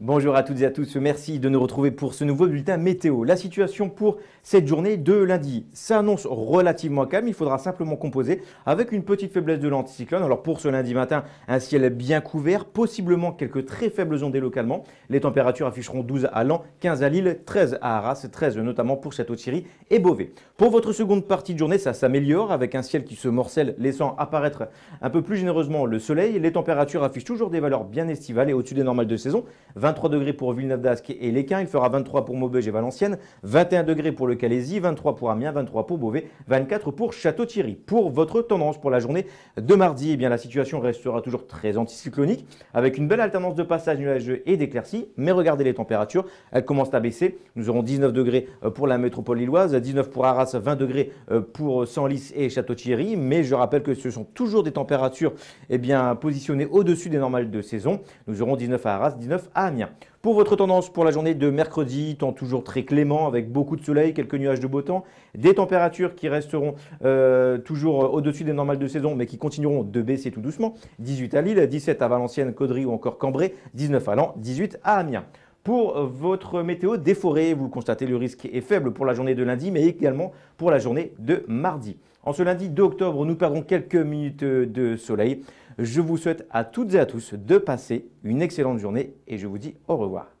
Bonjour à toutes et à tous, merci de nous retrouver pour ce nouveau bulletin météo. La situation pour cette journée de lundi s'annonce relativement calme, il faudra simplement composer avec une petite faiblesse de l'anticyclone. Alors pour ce lundi matin, un ciel bien couvert, possiblement quelques très faibles ondées localement. Les températures afficheront 12 à Lan, 15 à Lille, 13 à Arras, 13 notamment pour Château-Thierry et Beauvais. Pour votre seconde partie de journée, ça s'améliore avec un ciel qui se morcelle, laissant apparaître un peu plus généreusement le soleil. Les températures affichent toujours des valeurs bien estivales et au-dessus des normales de saison. 23 degrés pour Villeneuve-d'Ascq et l'Équin. Il fera 23 pour Maubeuge et Valenciennes, 21 degrés pour le Calaisie, 23 pour Amiens, 23 pour Beauvais, 24 pour Château-Thierry. Pour votre tendance pour la journée de mardi, eh bien, la situation restera toujours très anticyclonique avec une belle alternance de passages nuageux et d'éclaircies. Mais regardez les températures, elles commencent à baisser. Nous aurons 19 degrés euh, pour la métropole lilloise, 19 pour Arras, 20 degrés euh, pour euh, Senlis et Château-Thierry. Mais je rappelle que ce sont toujours des températures eh bien, positionnées au-dessus des normales de saison. Nous aurons 19 à Arras, 19 à Amiens. Pour votre tendance pour la journée de mercredi, temps toujours très clément avec beaucoup de soleil, quelques nuages de beau temps, des températures qui resteront euh, toujours euh, au-dessus des normales de saison mais qui continueront de baisser tout doucement. 18 à Lille, 17 à Valenciennes, Caudry ou encore Cambrai, 19 à Lens, 18 à Amiens. Pour euh, votre météo des forêts, vous constatez le risque est faible pour la journée de lundi, mais également pour la journée de mardi. En ce lundi 2 octobre, nous perdrons quelques minutes euh, de soleil. Je vous souhaite à toutes et à tous de passer une excellente journée et je vous dis au revoir.